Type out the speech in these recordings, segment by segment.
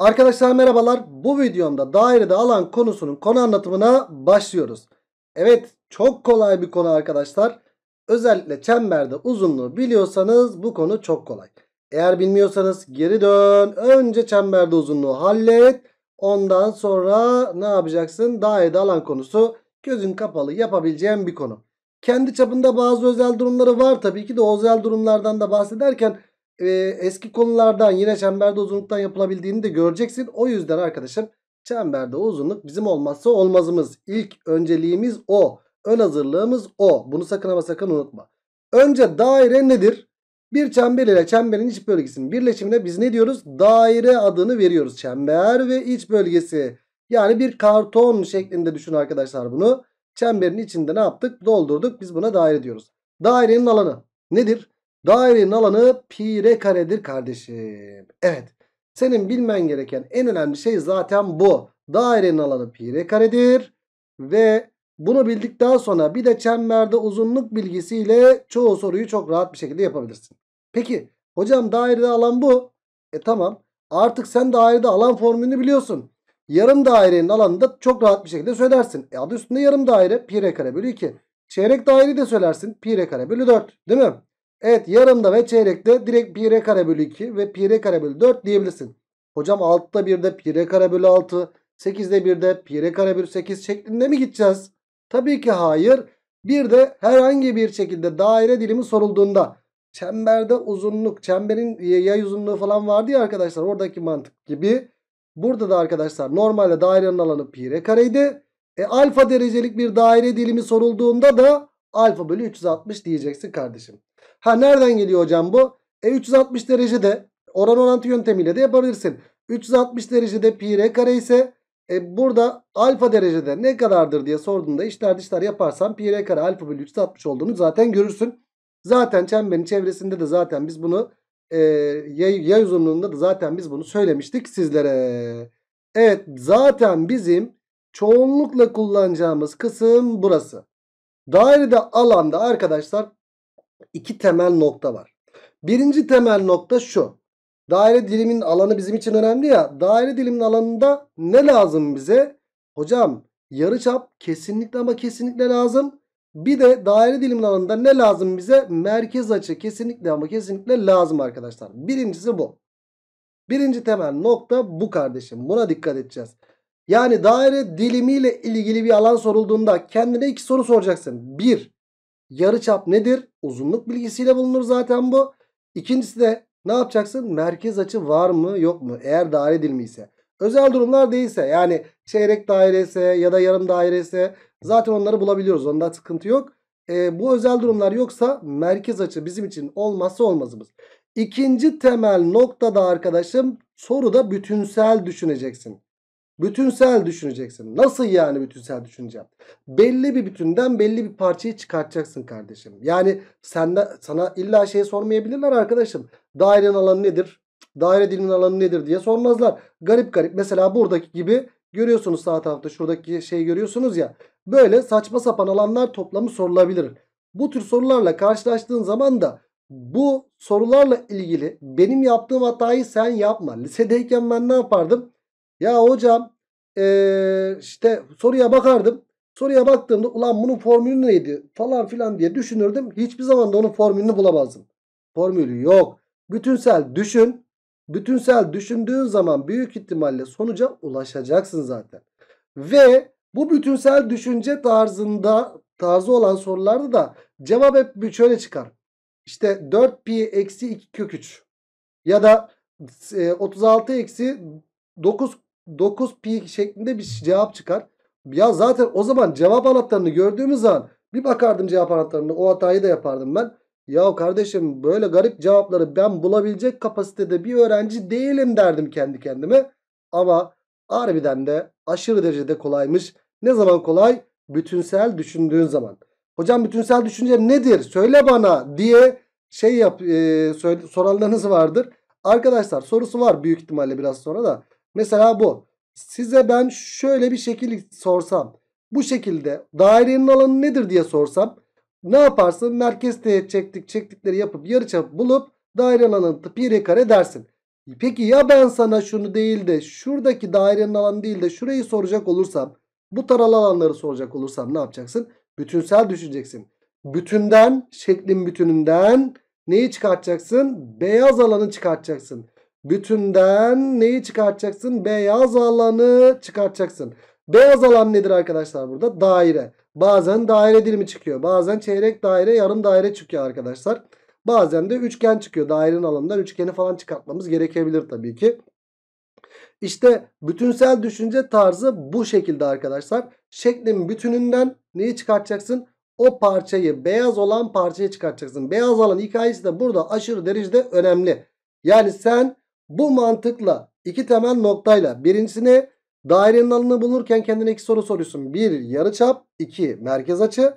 Arkadaşlar merhabalar. Bu videomda dairede alan konusunun konu anlatımına başlıyoruz. Evet çok kolay bir konu arkadaşlar. Özellikle çemberde uzunluğu biliyorsanız bu konu çok kolay. Eğer bilmiyorsanız geri dön. Önce çemberde uzunluğu hallet. Ondan sonra ne yapacaksın? Dairede alan konusu gözün kapalı yapabileceğin bir konu. Kendi çapında bazı özel durumları var tabii ki de özel durumlardan da bahsederken e, eski konulardan yine çemberde uzunluktan yapılabildiğini de göreceksin. O yüzden arkadaşım çemberde uzunluk bizim olmazsa olmazımız. İlk önceliğimiz o. Ön hazırlığımız o. Bunu sakın ama sakın unutma. Önce daire nedir? Bir çember ile çemberin iç bölgesinin birleşimine biz ne diyoruz? Daire adını veriyoruz. Çember ve iç bölgesi. Yani bir karton şeklinde düşün arkadaşlar bunu. Çemberin içinde ne yaptık? Doldurduk. Biz buna daire diyoruz. Dairenin alanı nedir? Dairenin alanı pi r karedir kardeşim. Evet. Senin bilmen gereken en önemli şey zaten bu. Dairenin alanı pi r karedir. Ve bunu bildikten sonra bir de çemberde uzunluk bilgisiyle çoğu soruyu çok rahat bir şekilde yapabilirsin. Peki hocam dairede alan bu. E tamam. Artık sen dairede alan formülünü biliyorsun. Yarım dairenin alanını da çok rahat bir şekilde söylersin. E adı üstünde yarım daire pi r kare bölü 2. Çeyrek daireyi de söylersin pi r kare bölü 4 değil mi? Evet yarımda ve çeyrekte direkt pi r kare bölü 2 ve pi r kare bölü 4 diyebilirsin. Hocam 6'da 1'de pi r kare bölü 6, 8'de 1'de pi r kare bölü 8 şeklinde mi gideceğiz? Tabii ki hayır. Bir de herhangi bir şekilde daire dilimi sorulduğunda çemberde uzunluk, çemberin yay uzunluğu falan vardı ya arkadaşlar oradaki mantık gibi. Burada da arkadaşlar normalde dairenin alanı pi r kareydi. E alfa derecelik bir daire dilimi sorulduğunda da alfa bölü 360 diyeceksin kardeşim. Ha nereden geliyor hocam bu? E 360 derecede oran orantı yöntemiyle de yapabilirsin. 360 derecede pi r kare ise e burada alfa derecede ne kadardır diye sorduğunda işler dışlar yaparsan pi r kare alfa bölü 360 olduğunu zaten görürsün. Zaten çemberin çevresinde de zaten biz bunu e, yay, yay uzunluğunda da zaten biz bunu söylemiştik sizlere. Evet zaten bizim çoğunlukla kullanacağımız kısım burası. Dairede alanda arkadaşlar iki temel nokta var. Birinci temel nokta şu. Daire dilimin alanı bizim için önemli ya. Daire dilimin alanında ne lazım bize? Hocam yarıçap kesinlikle ama kesinlikle lazım. Bir de daire dilimin alanında ne lazım bize? Merkez açı kesinlikle ama kesinlikle lazım arkadaşlar. Birincisi bu. Birinci temel nokta bu kardeşim. Buna dikkat edeceğiz. Yani daire dilimiyle ilgili bir alan sorulduğunda kendine iki soru soracaksın. Bir, Yarıçap nedir? Uzunluk bilgisiyle bulunur zaten bu. İkincisi de ne yapacaksın? Merkez açı var mı yok mu? Eğer daire dilimi Özel durumlar değilse yani çeyrek dairese ya da yarım dairese zaten onları bulabiliyoruz. Onda sıkıntı yok. E, bu özel durumlar yoksa merkez açı bizim için olmazsa olmazımız. İkinci temel noktada arkadaşım soruda bütünsel düşüneceksin. Bütünsel düşüneceksin. Nasıl yani bütünsel düşüneceğim? Belli bir bütünden belli bir parçayı çıkartacaksın kardeşim. Yani sende sana illa şey sormayabilirler arkadaşım. Dairenin alanı nedir? Daire dilinin alanı nedir diye sormazlar. Garip garip mesela buradaki gibi görüyorsunuz sağ tarafta şuradaki şey görüyorsunuz ya. Böyle saçma sapan alanlar toplamı sorulabilir. Bu tür sorularla karşılaştığın zaman da bu sorularla ilgili benim yaptığım hatayı sen yapma. Lisedeyken ben ne yapardım? Ya hocam ee, işte soruya bakardım. Soruya baktığımda ulan bunun formülü neydi falan filan diye düşünürdüm. Hiçbir zaman da onun formülünü bulamazdım. Formülü yok. Bütünsel düşün. Bütünsel düşündüğün zaman büyük ihtimalle sonuca ulaşacaksın zaten. Ve bu bütünsel düşünce tarzında tarzı olan sorularda da cevap hep şöyle çıkar. İşte 4 pi eksi 2 kök 3 ya da 36 eksi 9 9 pi şeklinde bir cevap çıkar. Ya zaten o zaman cevap anahtarını gördüğümüz zaman bir bakardım cevap anahtarını. O hatayı da yapardım ben. Ya kardeşim böyle garip cevapları ben bulabilecek kapasitede bir öğrenci değilim derdim kendi kendime. Ama harbiden de aşırı derecede kolaymış. Ne zaman kolay? Bütünsel düşündüğün zaman. Hocam bütünsel düşünce nedir? Söyle bana diye şey yap e, soranlarınız vardır. Arkadaşlar sorusu var büyük ihtimalle biraz sonra da. Mesela bu. Size ben şöyle bir şekil sorsam. Bu şekilde dairenin alanı nedir diye sorsam. Ne yaparsın? Merkez teğet çektik çektikleri yapıp yarıçap bulup daire alanı pi r kare dersin. Peki ya ben sana şunu değil de şuradaki dairenin alanı değil de şurayı soracak olursam bu taralı alanları soracak olursam ne yapacaksın? Bütünsel düşüneceksin. Bütünden şeklin bütününden neyi çıkartacaksın? Beyaz alanı çıkartacaksın. Bütünden neyi çıkartacaksın? Beyaz alanı çıkartacaksın. Beyaz alan nedir arkadaşlar burada? Daire. Bazen daire dilimi çıkıyor. Bazen çeyrek daire, yarım daire çıkıyor arkadaşlar. Bazen de üçgen çıkıyor. Dairenin alanından üçgeni falan çıkartmamız gerekebilir tabii ki. İşte bütünsel düşünce tarzı bu şekilde arkadaşlar. Şeklin bütününden neyi çıkartacaksın? O parçayı, beyaz olan parçayı çıkartacaksın. Beyaz alan hikayesi de burada aşırı derecede önemli. Yani sen bu mantıkla iki temel noktayla birincisini dairenin alanını bulurken kendine iki soru soruyorsun. Bir yarıçap, iki merkez açı.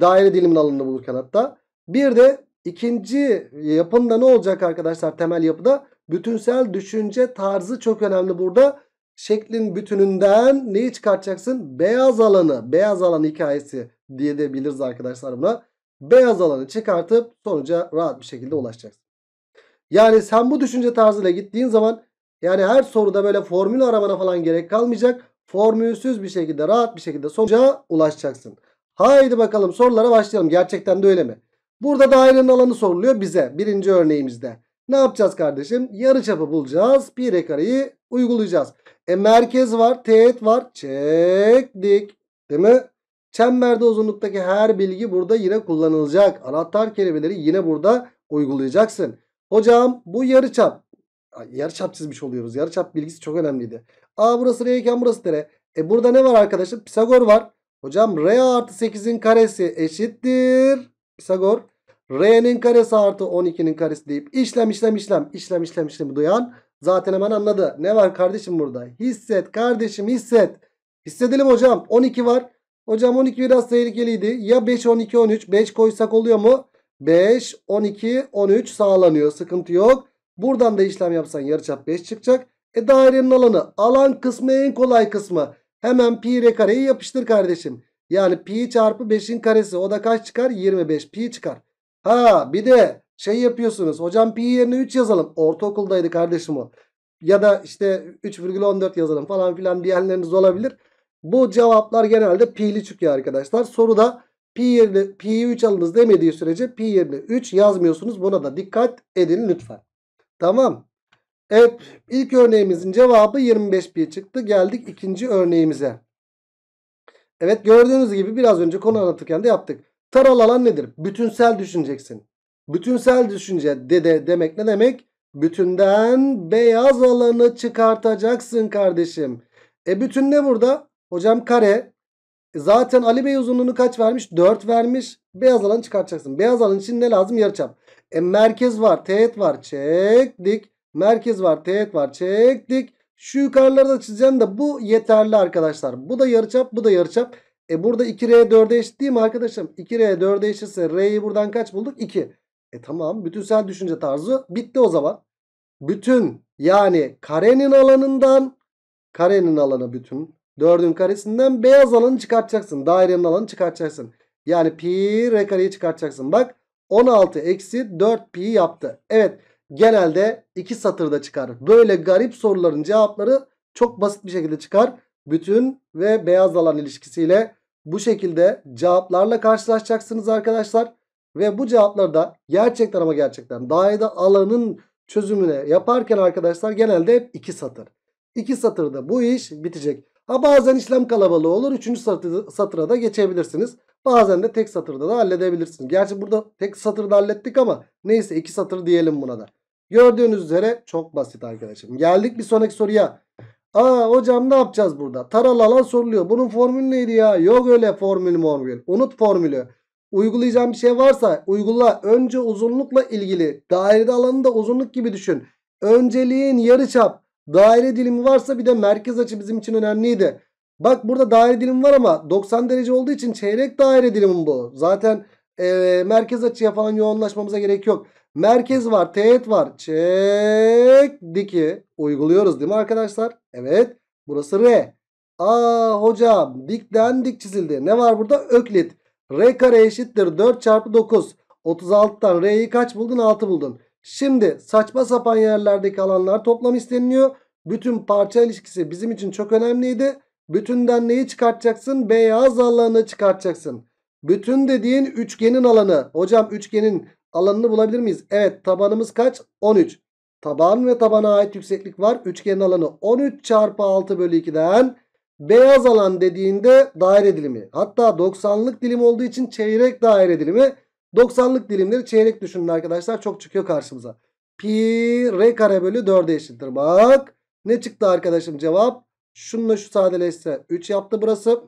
Daire dilimin alanını bulurken hatta. Bir de ikinci yapında ne olacak arkadaşlar temel yapıda? Bütünsel düşünce tarzı çok önemli burada. Şeklin bütününden neyi çıkartacaksın? Beyaz alanı, beyaz alan hikayesi diye de biliriz arkadaşlar buna. Beyaz alanı çıkartıp sonuca rahat bir şekilde ulaşacaksın. Yani sen bu düşünce tarzıyla gittiğin zaman yani her soruda böyle formül aramana falan gerek kalmayacak. Formülsüz bir şekilde rahat bir şekilde sonuca ulaşacaksın. Haydi bakalım sorulara başlayalım. Gerçekten de öyle mi? Burada dairenin alanı soruluyor bize birinci örneğimizde. Ne yapacağız kardeşim? Yarı çapı bulacağız. Pi r kareyi uygulayacağız. E merkez var. Teğet var. Çektik. Değil mi? Çemberde uzunluktaki her bilgi burada yine kullanılacak. Anahtar kelimeleri yine burada uygulayacaksın. Hocam bu yarıçap. Yarıçap çizmiş oluyoruz. Yarıçap bilgisi çok önemliydi. A burası R iken burası dere. E burada ne var arkadaşım? Pisagor var. Hocam R artı 8'in karesi eşittir. Pisagor. R'nin karesi artı 12'nin karesi deyip işlem işlem işlem işlem işlem işlemi duyan zaten hemen anladı. Ne var kardeşim burada? Hisset kardeşim hisset. Hissedelim hocam. 12 var. Hocam 12 biraz tehlikeliydi. Ya 5 12 13 5 koysak oluyor mu? 5, 12, 13 sağlanıyor. Sıkıntı yok. Buradan da işlem yapsan yarıçap 5 çıkacak. E dairenin alanı. Alan kısmı en kolay kısmı. Hemen pi r kareyi yapıştır kardeşim. Yani pi çarpı 5'in karesi. O da kaç çıkar? 25 pi çıkar. Ha bir de şey yapıyorsunuz. Hocam pi yerine 3 yazalım. Ortaokuldaydı kardeşim o. Ya da işte 3,14 yazalım falan filan diyenleriniz olabilir. Bu cevaplar genelde pi'li çıkıyor arkadaşlar. Soruda Pi yerine pi'yi 3 alınız demediği sürece pi yerine 3 yazmıyorsunuz. Buna da dikkat edin lütfen. Tamam. Evet ilk örneğimizin cevabı 25 pi çıktı. Geldik ikinci örneğimize. Evet gördüğünüz gibi biraz önce konu anlatırken de yaptık. Taral alan nedir? Bütünsel düşüneceksin. Bütünsel düşünce dede demek ne demek? Bütünden beyaz alanı çıkartacaksın kardeşim. E bütün ne burada? Hocam kare zaten Ali Bey uzunluğunu kaç vermiş? 4 vermiş. Beyaz alanı çıkartacaksın. Beyaz alan için ne lazım? Yarıçap. E merkez var, teğet var. Çektik. Merkez var, teğet var. Çektik. Şu yukarıları da çizeceğim de bu yeterli arkadaşlar. Bu da yarıçap, bu da yarıçap. E burada 2R 4'e eşit değil mi arkadaşım? 2R 4'e eşitse R'yi buradan kaç bulduk? 2. E tamam. Bütünsel düşünce tarzı bitti o zaman. Bütün yani karenin alanından karenin alanı bütün 4'ün karesinden beyaz alanı çıkartacaksın. Dairenin alanı çıkartacaksın. Yani pi r kareyi çıkartacaksın. Bak 16 eksi 4 pi yaptı. Evet genelde iki satırda çıkar. Böyle garip soruların cevapları çok basit bir şekilde çıkar. Bütün ve beyaz alan ilişkisiyle bu şekilde cevaplarla karşılaşacaksınız arkadaşlar. Ve bu cevapları da gerçekten ama gerçekten dairede alanın çözümüne yaparken arkadaşlar genelde hep iki satır. İki satırda bu iş bitecek. Ha bazen işlem kalabalığı olur. Üçüncü satıra da geçebilirsiniz. Bazen de tek satırda da halledebilirsiniz. Gerçi burada tek satırda hallettik ama neyse iki satır diyelim buna da. Gördüğünüz üzere çok basit arkadaşım. Geldik bir sonraki soruya. Aa hocam ne yapacağız burada? Taralı alan soruluyor. Bunun formülü neydi ya? Yok öyle formül formül. Unut formülü. Uygulayacağım bir şey varsa uygula. Önce uzunlukla ilgili. Dairede alanı da uzunluk gibi düşün. Önceliğin yarıçap. Daire dilimi varsa bir de merkez açı bizim için önemliydi. Bak burada daire dilimi var ama 90 derece olduğu için çeyrek daire dilimi bu. Zaten e, merkez açıya falan yoğunlaşmamıza gerek yok. Merkez var, teğet var. Çek diki uyguluyoruz değil mi arkadaşlar? Evet. Burası R. Aa hocam dikten dik çizildi. Ne var burada? Öklit. R kare eşittir 4 çarpı 9. 36'tan R'yi kaç buldun? 6 buldun. Şimdi saçma sapan yerlerdeki alanlar toplam isteniliyor. Bütün parça ilişkisi bizim için çok önemliydi. Bütünden neyi çıkartacaksın? Beyaz alanı çıkartacaksın. Bütün dediğin üçgenin alanı. Hocam üçgenin alanını bulabilir miyiz? Evet tabanımız kaç? 13. Taban ve tabana ait yükseklik var. Üçgenin alanı 13 çarpı 6 bölü 2'den beyaz alan dediğinde daire dilimi. Hatta 90'lık dilim olduğu için çeyrek daire dilimi. 90'lık dilimleri çeyrek düşünün arkadaşlar. Çok çıkıyor karşımıza. Pi r kare bölü 4'e eşittir. Bak ne çıktı arkadaşım cevap? Şununla şu sadeleşse 3 yaptı burası.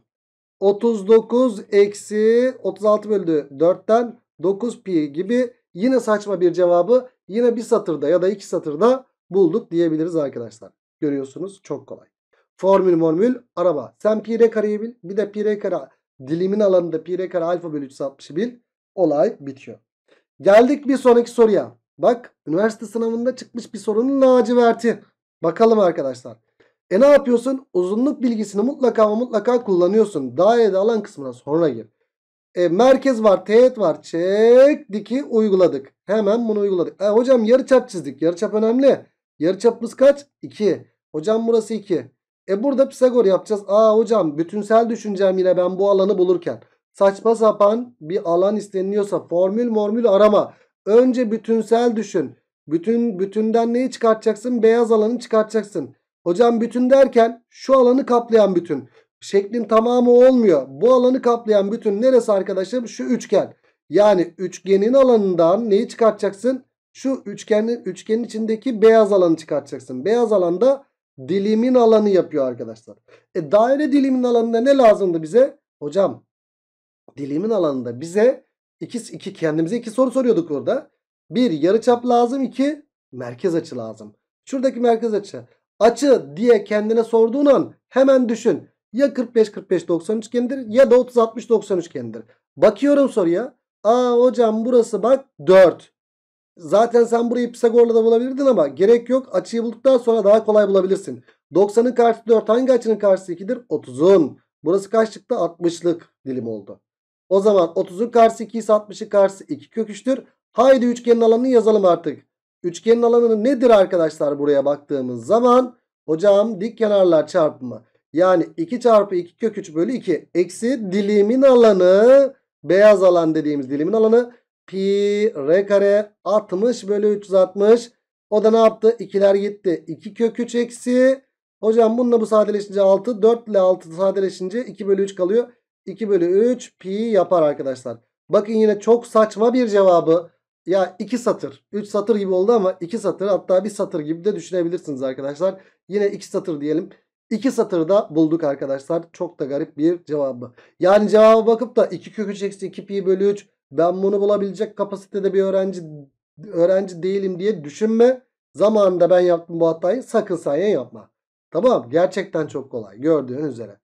39 eksi 36 bölü 4'ten 9 pi gibi yine saçma bir cevabı yine bir satırda ya da iki satırda bulduk diyebiliriz arkadaşlar. Görüyorsunuz çok kolay. Formül formül araba. Sen pi r kareyi bil. Bir de pi r kare dilimin alanında pi r kare alfa bölü 360'ı bil. Olay bitiyor. Geldik bir sonraki soruya. Bak üniversite sınavında çıkmış bir sorunun laciverti. Bakalım arkadaşlar. E ne yapıyorsun? Uzunluk bilgisini mutlaka ama mutlaka kullanıyorsun. Daire alan kısmına sonra gir. E, merkez var, teğet var. Çek, diki uyguladık. Hemen bunu uyguladık. E, hocam çap çizdik. Yarı çap önemli. Yarı çapımız kaç? 2. Hocam burası 2. E burada Pisagor yapacağız. Aa hocam bütünsel düşüncem yine ben bu alanı bulurken saçma sapan bir alan isteniyorsa formül formül arama. Önce bütünsel düşün. Bütün bütünden neyi çıkartacaksın? Beyaz alanı çıkartacaksın. Hocam bütün derken şu alanı kaplayan bütün. Şeklin tamamı olmuyor. Bu alanı kaplayan bütün neresi arkadaşım? Şu üçgen. Yani üçgenin alanından neyi çıkartacaksın? Şu üçgenin, üçgenin içindeki beyaz alanı çıkartacaksın. Beyaz alanda dilimin alanı yapıyor arkadaşlar. E daire dilimin alanında ne lazımdı bize? Hocam dilimin alanında bize iki, iki, kendimize iki soru soruyorduk orada. Bir yarıçap lazım. iki merkez açı lazım. Şuradaki merkez açı. Açı diye kendine sorduğun an hemen düşün. Ya 45-45-90 üçgenidir ya da 30-60-90 üçgenidir. Bakıyorum soruya. Aa hocam burası bak 4. Zaten sen burayı Pisagor'la da bulabilirdin ama gerek yok. Açıyı bulduktan sonra daha kolay bulabilirsin. 90'ın karşısı 4. Hangi açının karşısı 2'dir? 30'un. Burası kaç çıktı? 60'lık dilim oldu. O zaman 30'un karşısı 2 60'ın karşısı 2 kök 3'tür. Haydi üçgenin alanını yazalım artık. Üçgenin alanı nedir arkadaşlar buraya baktığımız zaman? Hocam dik kenarlar çarpımı. Yani 2 çarpı 2 kök 3 bölü 2 eksi dilimin alanı beyaz alan dediğimiz dilimin alanı pi r kare 60 bölü 360. O da ne yaptı? 2'ler gitti. 2 kök 3 eksi. Hocam bununla bu sadeleşince 6. 4 ile 6 sadeleşince 2 bölü 3 kalıyor. 2 bölü 3 pi yapar arkadaşlar. Bakın yine çok saçma bir cevabı. Ya 2 satır. 3 satır gibi oldu ama 2 satır hatta 1 satır gibi de düşünebilirsiniz arkadaşlar. Yine 2 satır diyelim. 2 satır da bulduk arkadaşlar. Çok da garip bir cevabı. Yani cevaba bakıp da 2 kök 3 eksi 2 pi bölü 3 ben bunu bulabilecek kapasitede bir öğrenci öğrenci değilim diye düşünme. Zamanında ben yaptım bu hatayı sakın sen yapma. Tamam gerçekten çok kolay gördüğün üzere.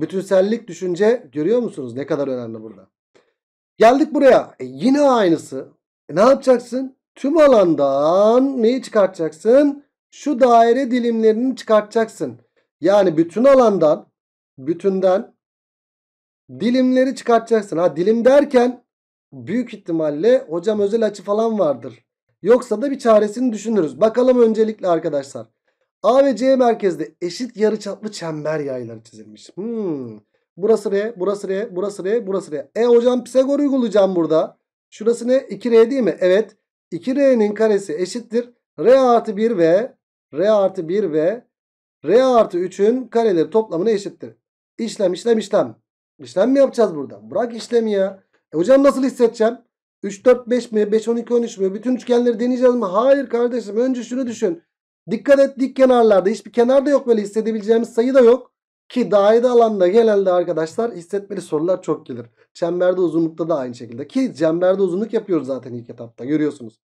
Bütünsellik düşünce görüyor musunuz? Ne kadar önemli burada. Geldik buraya. E yine aynısı. E ne yapacaksın? Tüm alandan neyi çıkartacaksın? Şu daire dilimlerini çıkartacaksın. Yani bütün alandan, bütünden dilimleri çıkartacaksın. Ha dilim derken büyük ihtimalle hocam özel açı falan vardır. Yoksa da bir çaresini düşünürüz. Bakalım öncelikle arkadaşlar. A ve C merkezde eşit yarıçaplı çember yayları çizilmiş. Hmm. Burası R, burası R, burası R, burası R. E hocam Pisagor uygulayacağım burada. Şurası ne? 2R değil mi? Evet. 2R'nin karesi eşittir. R artı 1 ve R artı 1 ve R artı 3'ün kareleri toplamına eşittir. İşlem işlem işlem. İşlem mi yapacağız burada? Bırak işlemi ya. E hocam nasıl hissedeceğim? 3, 4, 5 mi? 5, 12, 13 mi? Bütün üçgenleri deneyeceğiz mi? Hayır kardeşim. Önce şunu düşün. Dikkat et dik kenarlarda hiçbir kenar da yok böyle hissedebileceğimiz sayı da yok. Ki daire alanda genelde arkadaşlar hissetmeli sorular çok gelir. Çemberde uzunlukta da aynı şekilde. Ki çemberde uzunluk yapıyoruz zaten ilk etapta görüyorsunuz.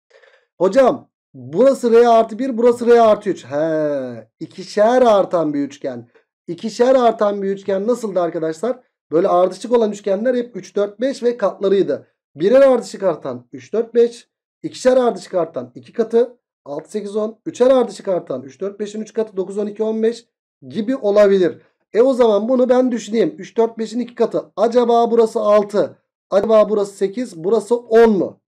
Hocam burası R artı 1 burası R artı 3. He ikişer artan bir üçgen. İkişer artan bir üçgen nasıldı arkadaşlar? Böyle ardışık olan üçgenler hep 3, 4, 5 ve katlarıydı. Birer ardışık artan 3, 4, 5. İkişer ardışık artan 2 katı. 6, 8, 10. 3'er ardı çıkartan 3, 4, 5'in 3 katı 9, 12, 15 gibi olabilir. E o zaman bunu ben düşüneyim. 3, 4, 5'in 2 katı. Acaba burası 6. Acaba burası 8. Burası 10 mu?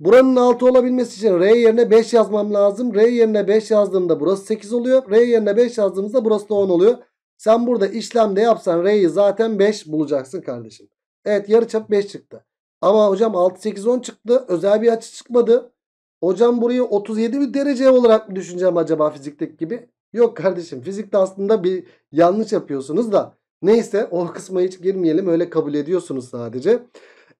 Buranın 6 olabilmesi için R yerine 5 yazmam lazım. R yerine 5 yazdığımda burası 8 oluyor. R yerine 5 yazdığımızda burası da 10 oluyor. Sen burada işlemde yapsan R'yi zaten 5 bulacaksın kardeşim. Evet yarıçap 5 çıktı. Ama hocam 6, 8, 10 çıktı. Özel bir açı çıkmadı. Hocam burayı 37 bir derece olarak mı düşüneceğim acaba fizikteki gibi? Yok kardeşim fizikte aslında bir yanlış yapıyorsunuz da. Neyse o kısma hiç girmeyelim öyle kabul ediyorsunuz sadece.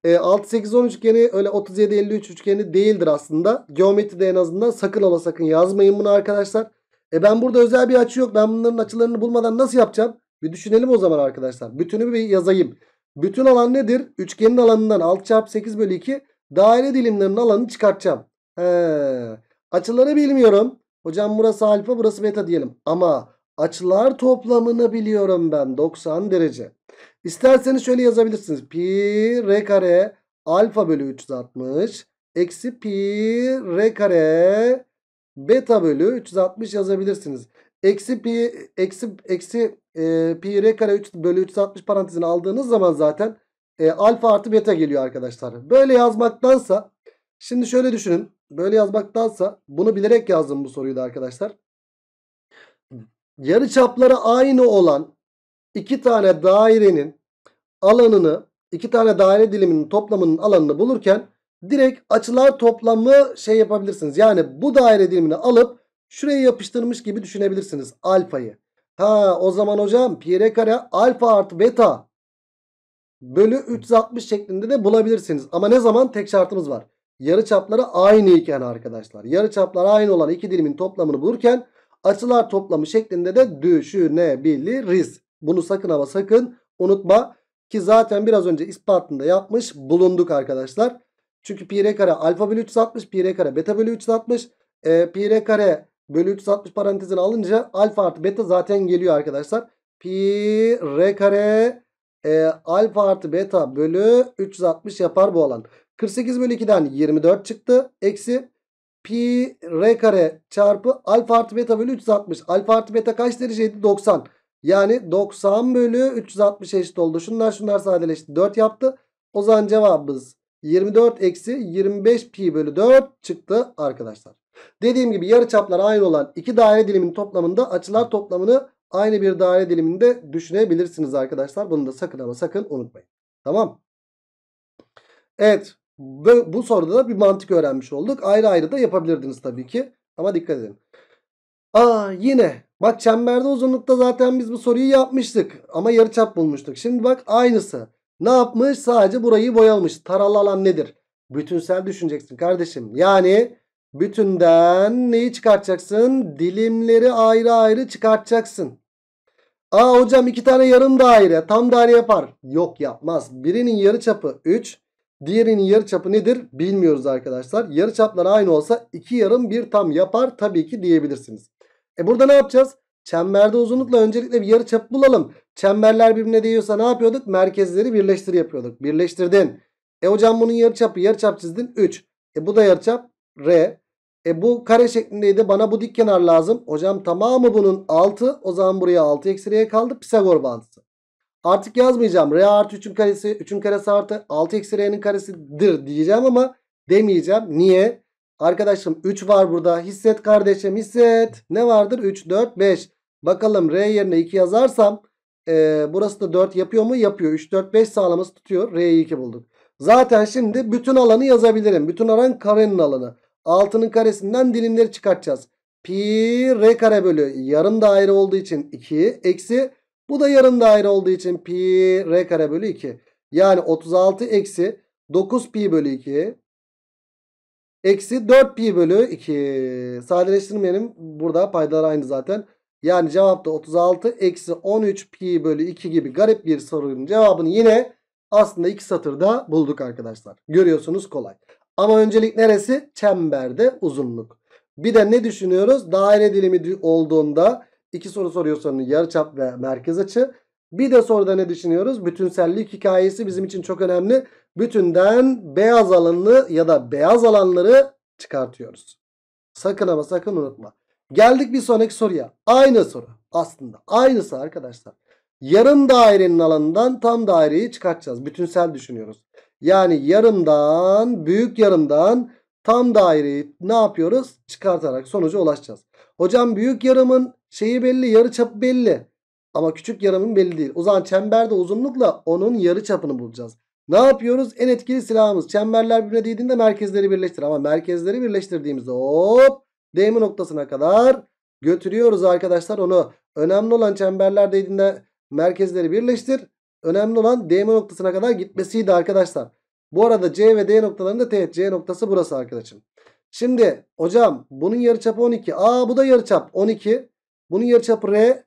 E, 6 8 10 üçgeni öyle 37 53 üçgeni değildir aslında. Geometride en azından sakın ola sakın yazmayın bunu arkadaşlar. E ben burada özel bir açı yok. Ben bunların açılarını bulmadan nasıl yapacağım? Bir düşünelim o zaman arkadaşlar. Bütünü bir yazayım. Bütün alan nedir? Üçgenin alanından 6 çarpı 8 bölü 2 daire dilimlerinin alanını çıkartacağım. He. Açıları bilmiyorum. Hocam burası alfa burası beta diyelim. Ama açılar toplamını biliyorum ben. 90 derece. İsterseniz şöyle yazabilirsiniz. Pi r kare alfa bölü 360 eksi pi r kare beta bölü 360 yazabilirsiniz. Eksi pi eksi eksi e, pi r kare 3 bölü 360 parantezini aldığınız zaman zaten e, alfa artı beta geliyor arkadaşlar. Böyle yazmaktansa Şimdi şöyle düşünün. Böyle yazmaktansa bunu bilerek yazdım bu soruyu da arkadaşlar. Yarı çapları aynı olan iki tane dairenin alanını, iki tane daire diliminin toplamının alanını bulurken direkt açılar toplamı şey yapabilirsiniz. Yani bu daire dilimini alıp şuraya yapıştırmış gibi düşünebilirsiniz alfayı. Ha o zaman hocam pi r kare alfa artı beta bölü 360 şeklinde de bulabilirsiniz. Ama ne zaman tek şartımız var yarı çapları aynı iken arkadaşlar yarı çapları aynı olan iki dilimin toplamını bulurken açılar toplamı şeklinde de düşünebiliriz. Bunu sakın ama sakın unutma ki zaten biraz önce ispatında yapmış bulunduk arkadaşlar. Çünkü pi r kare alfa bölü 360 pi r kare beta bölü 360 e, pi r kare bölü 360 parantezini alınca alfa artı beta zaten geliyor arkadaşlar. Pi r kare e, alfa artı beta bölü 360 yapar bu alan. 48 bölü 2'den 24 çıktı. Eksi pi r kare çarpı alfa artı beta bölü 360. Alfa artı beta kaç dereceydi? 90. Yani 90 bölü 360 eşit oldu. Şunlar şunlar sadeleşti. 4 yaptı. O zaman cevabımız 24 eksi 25 pi bölü 4 çıktı arkadaşlar. Dediğim gibi yarıçaplar aynı olan iki daire diliminin toplamında açılar toplamını aynı bir daire diliminde düşünebilirsiniz arkadaşlar. Bunu da sakın ama sakın unutmayın. Tamam. Evet ve bu soruda da bir mantık öğrenmiş olduk. Ayrı ayrı da yapabilirdiniz tabii ki. Ama dikkat edin. Aa yine bak çemberde uzunlukta zaten biz bu soruyu yapmıştık. Ama yarı çap bulmuştuk. Şimdi bak aynısı. Ne yapmış? Sadece burayı boyamış. Taralı alan nedir? Bütünsel düşüneceksin kardeşim. Yani bütünden neyi çıkartacaksın? Dilimleri ayrı ayrı çıkartacaksın. Aa hocam iki tane yarım daire. Tam daire yapar. Yok yapmaz. Birinin yarı çapı 3. Diğerinin yarıçapı nedir? Bilmiyoruz arkadaşlar. Yarıçaplar aynı olsa iki yarım bir tam yapar tabii ki diyebilirsiniz. E burada ne yapacağız? Çemberde uzunlukla öncelikle bir yarıçap bulalım. Çemberler birbirine değiyorsa ne yapıyorduk? Merkezleri birleştir yapıyorduk. Birleştirdin. E hocam bunun yarıçapı yarıçap çizdin 3. E bu da yarıçap R. E bu kare şeklindeydi. Bana bu dik kenar lazım. Hocam tamamı bunun 6. O zaman buraya 6 eksi kaldı. Pisagor bağıntısı. Artık yazmayacağım. R artı 3'ün karesi 3'ün karesi artı 6 eksi R'nin karesidir diyeceğim ama demeyeceğim. Niye? Arkadaşım 3 var burada. Hisset kardeşim hisset. Ne vardır? 3, 4, 5. Bakalım R yerine 2 yazarsam e, burası da 4 yapıyor mu? Yapıyor. 3, 4, 5 sağlaması tutuyor. R'yi 2 bulduk. Zaten şimdi bütün alanı yazabilirim. Bütün alan karenin alanı. 6'nın karesinden dilimleri çıkartacağız. Pi R kare bölü yarım daire olduğu için 2 eksi bu da yarım daire olduğu için pi r kare bölü 2. Yani 36 eksi 9 pi bölü 2. Eksi 4 pi bölü 2. Sadeleştirmeyelim. Burada paydalar aynı zaten. Yani cevapta 36 eksi 13 pi bölü 2 gibi garip bir sorunun cevabını yine aslında iki satırda bulduk arkadaşlar. Görüyorsunuz kolay. Ama öncelik neresi? Çemberde uzunluk. Bir de ne düşünüyoruz? Daire dilimi olduğunda İki soru soruyor sorunun yarıçap ve merkez açı. Bir de soruda ne düşünüyoruz? Bütünsellik hikayesi bizim için çok önemli. Bütünden beyaz alanını ya da beyaz alanları çıkartıyoruz. Sakın ama sakın unutma. Geldik bir sonraki soruya. Aynı soru aslında. Aynısı arkadaşlar. Yarım dairenin alanından tam daireyi çıkartacağız. Bütünsel düşünüyoruz. Yani yarımdan, büyük yarımdan tam daireyi ne yapıyoruz? Çıkartarak sonuca ulaşacağız. Hocam büyük yarımın şeyi belli yarı çapı belli. Ama küçük yarımın belli değil. O zaman çemberde uzunlukla onun yarı çapını bulacağız. Ne yapıyoruz? En etkili silahımız. Çemberler birbirine değdiğinde merkezleri birleştir. Ama merkezleri birleştirdiğimizde hop değme noktasına kadar götürüyoruz arkadaşlar onu. Önemli olan çemberler değdiğinde merkezleri birleştir. Önemli olan değme noktasına kadar gitmesiydi arkadaşlar. Bu arada C ve D noktalarında teğet. C noktası burası arkadaşım. Şimdi hocam bunun yarıçapı 12. Aa bu da yarıçap 12. Bunun yarıçapı R.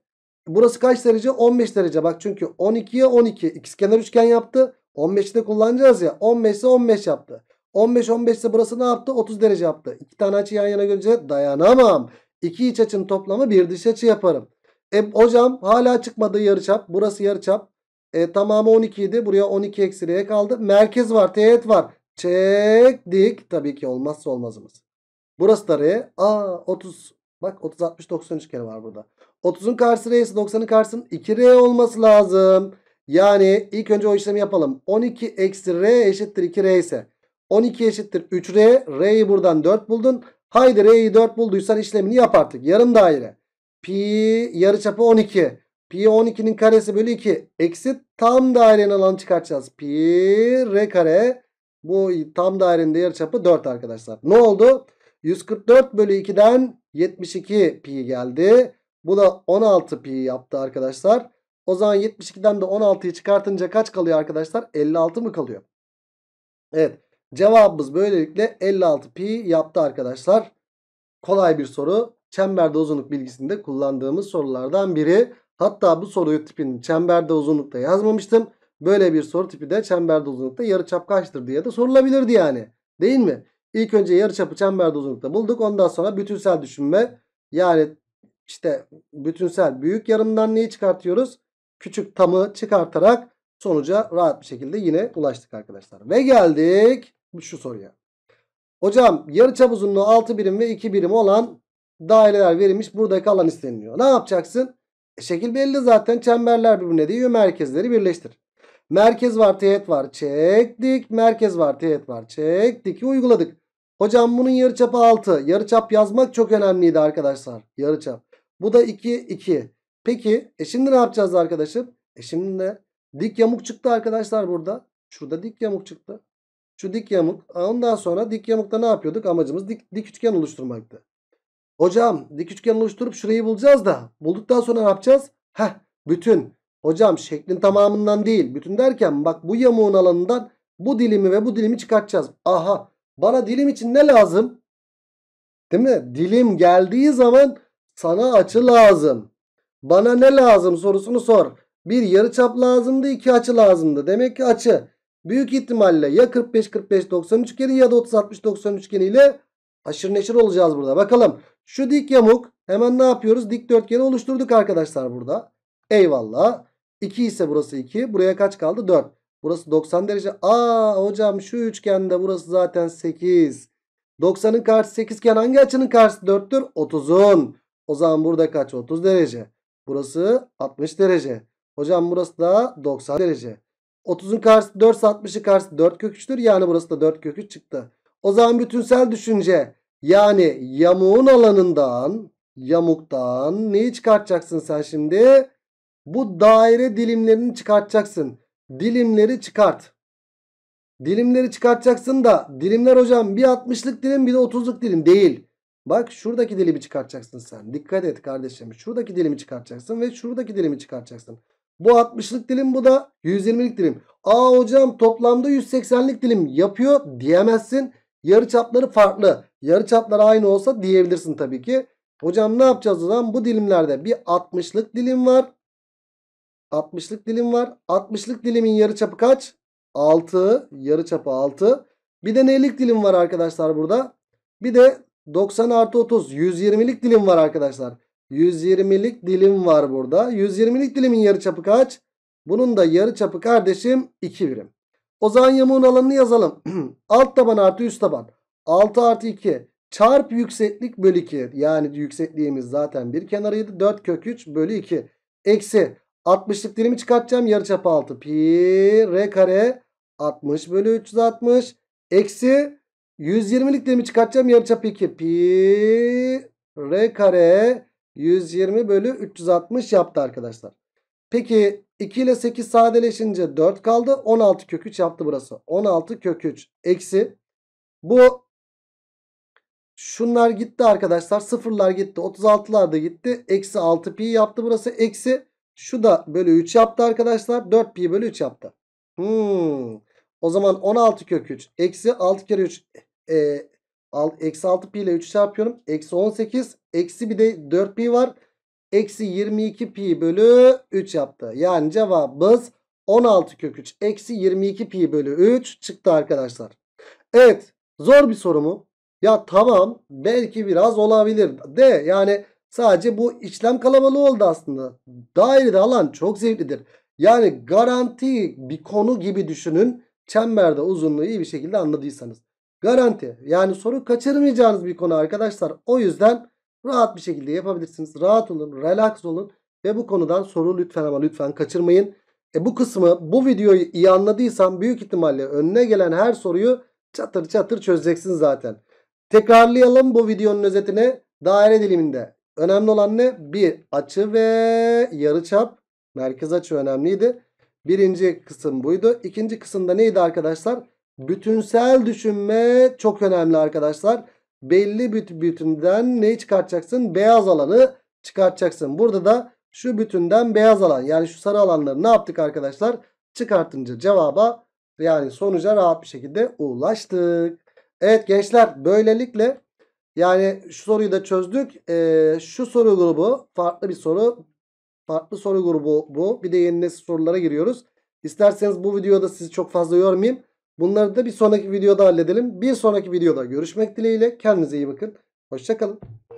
Burası kaç derece? 15 derece. Bak çünkü 12'ye 12. ikizkenar üçgen yaptı. 15'i de kullanacağız ya. 15 ise 15 yaptı. 15 15 ise burası ne yaptı? 30 derece yaptı. İki tane açı yan yana görünce dayanamam. İki iç açının toplamı bir dış açı yaparım. E hocam hala çıkmadı yarıçap. Burası yarıçap. E, tamamı 12 idi. Buraya 12 eksi R kaldı. Merkez var. Teğet var. Çektik. Tabii ki olmazsa olmazımız. Burası da R. Aa 30. Bak 30 60 93 kere var burada. 30'un karşısı R'si 90'ın karşısının 2R olması lazım. Yani ilk önce o işlemi yapalım. 12 eksi R eşittir 2R ise 12 eşittir 3R. R'yi buradan 4 buldun. Haydi R'yi 4 bulduysan işlemini yap artık. Yarım daire. Pi yarı çapı 12. Pi 12'nin karesi bölü 2. Eksi tam dairenin alanı çıkartacağız. Pi R kare bu tam dairenin yarıçapı 4 arkadaşlar. Ne oldu? 144 bölü 2'den 72 pi geldi. Bu da 16 pi yaptı arkadaşlar. O zaman 72'den de 16'yı çıkartınca kaç kalıyor arkadaşlar? 56 mı kalıyor? Evet. Cevabımız böylelikle 56 pi yaptı arkadaşlar. Kolay bir soru. Çemberde uzunluk bilgisinde kullandığımız sorulardan biri. Hatta bu soruyu tipini çemberde uzunlukta yazmamıştım. Böyle bir soru tipi de çemberde uzunlukta yarıçap kaçtır diye de sorulabilirdi yani. Değil mi? İlk önce yarıçapı çemberde uzunlukta bulduk. Ondan sonra bütünsel düşünme. Yani işte bütünsel büyük yarımdan neyi çıkartıyoruz? Küçük tamı çıkartarak sonuca rahat bir şekilde yine ulaştık arkadaşlar. Ve geldik şu soruya. Hocam yarıçap uzunluğu 6 birim ve 2 birim olan daireler verilmiş. Buradaki alan isteniliyor. Ne yapacaksın? E, şekil belli zaten. Çemberler birbirine değiyor. Merkezleri birleştir. Merkez var teğet var çektik. Merkez var teğet var çektik. Uyguladık. Hocam bunun yarıçapı 6. Yarıçap yazmak çok önemliydi arkadaşlar. Yarıçap. Bu da 2 2. Peki e şimdi ne yapacağız arkadaşım? E şimdi ne? Dik yamuk çıktı arkadaşlar burada. Şurada dik yamuk çıktı. Şu dik yamuk. Ondan sonra dik yamukta ne yapıyorduk? Amacımız dik, dik üçgen oluşturmaktı. Hocam dik üçgen oluşturup şurayı bulacağız da. Bulduktan sonra ne yapacağız? Heh bütün Hocam şeklin tamamından değil. Bütün derken bak bu yamuğun alanından bu dilimi ve bu dilimi çıkartacağız. Aha bana dilim için ne lazım? Değil mi? Dilim geldiği zaman sana açı lazım. Bana ne lazım sorusunu sor. Bir yarıçap lazımdı, iki açı lazımdı. Demek ki açı büyük ihtimalle ya 45 45 90 üçgeni ya da 30 60 üçgeni ile aşırı neşir olacağız burada. Bakalım şu dik yamuk hemen ne yapıyoruz? Dik dörtgeni oluşturduk arkadaşlar burada. Eyvallah. 2 ise burası 2. Buraya kaç kaldı? 4. Burası 90 derece. Aa hocam şu üçgende burası zaten 8. 90'ın karşısı 8 iken hangi açının karşısı 4'tür? 30'un. O zaman burada kaç? 30 derece. Burası 60 derece. Hocam burası da 90 derece. 30'un karşısı 4 60'ı karşısı 4 kök Yani burası da 4 kök çıktı. O zaman bütünsel düşünce yani yamuğun alanından yamuktan neyi çıkartacaksın sen şimdi? Bu daire dilimlerini çıkartacaksın. Dilimleri çıkart. Dilimleri çıkartacaksın da dilimler hocam bir 60'lık dilim bir de 30'luk dilim değil. Bak şuradaki dilimi çıkartacaksın sen. Dikkat et kardeşim. Şuradaki dilimi çıkartacaksın ve şuradaki dilimi çıkartacaksın. Bu 60'lık dilim bu da 120'lik dilim. Aa hocam toplamda 180'lik dilim yapıyor diyemezsin. Yarı çapları farklı. Yarı çapları aynı olsa diyebilirsin tabii ki. Hocam ne yapacağız o zaman? Bu dilimlerde bir 60'lık dilim var. 60'lık dilim var. 60'lık dilimin yarıçapı kaç? 6. Yarıçapı 6. Bir de nelik dilim var arkadaşlar burada. Bir de 90 artı 30. 120'lik dilim var arkadaşlar. 120'lik dilim var burada. 120'lik dilimin yarıçapı kaç? Bunun da yarıçapı kardeşim 2 birim. O zaman yamuğun alanını yazalım. Alt taban artı üst taban. 6 artı 2 çarp yükseklik bölü 2. Yani yüksekliğimiz zaten bir kenarıydı. 4 kök 3 bölü 2. Eksi 60'lık dilimi çıkartacağım. yarı Yarıçapı 6 pi r kare 60 bölü 360 eksi 120'lik dilimi çıkartacağım. yarı Yarıçapı 2 pi r kare 120 bölü 360 yaptı arkadaşlar. Peki 2 ile 8 sadeleşince 4 kaldı. 16 kök 3 yaptı burası. 16 kök 3 eksi bu şunlar gitti arkadaşlar. Sıfırlar gitti. 36'lar da gitti. Eksi 6 pi yaptı burası. Eksi şu da bölü 3 yaptı arkadaşlar. 4 pi bölü 3 yaptı. Hmm. O zaman 16 kök 3. Eksi 6 kere 3. E, al, eksi 6 pi ile 3 çarpıyorum. Eksi 18. Eksi bir de 4 pi var. Eksi 22 pi bölü 3 yaptı. Yani cevabımız 16 kök 3. Eksi 22 pi bölü 3 çıktı arkadaşlar. Evet. Zor bir soru mu? Ya tamam belki biraz olabilir de yani Sadece bu işlem kalabalığı oldu aslında. Dairede alan çok zevklidir. Yani garanti bir konu gibi düşünün. Çemberde uzunluğu iyi bir şekilde anladıysanız. Garanti yani soru kaçırmayacağınız bir konu arkadaşlar. O yüzden rahat bir şekilde yapabilirsiniz. Rahat olun, relax olun ve bu konudan soru lütfen ama lütfen kaçırmayın. E bu kısmı bu videoyu iyi anladıysam büyük ihtimalle önüne gelen her soruyu çatır çatır çözeceksin zaten. Tekrarlayalım bu videonun özetine. Daire diliminde Önemli olan ne? Bir açı ve yarı çap Merkez açı önemliydi. Birinci kısım buydu. İkinci kısımda neydi arkadaşlar? Bütünsel düşünme çok önemli arkadaşlar. Belli bütünden neyi çıkartacaksın? Beyaz alanı çıkartacaksın. Burada da şu bütünden beyaz alan yani şu sarı alanları ne yaptık arkadaşlar? Çıkartınca cevaba yani sonuca rahat bir şekilde ulaştık. Evet gençler böylelikle yani şu soruyu da çözdük. Ee, şu soru grubu farklı bir soru. Farklı soru grubu bu. Bir de yeni nesil sorulara giriyoruz. İsterseniz bu videoda sizi çok fazla yormayayım. Bunları da bir sonraki videoda halledelim. Bir sonraki videoda görüşmek dileğiyle. Kendinize iyi bakın. Hoşçakalın.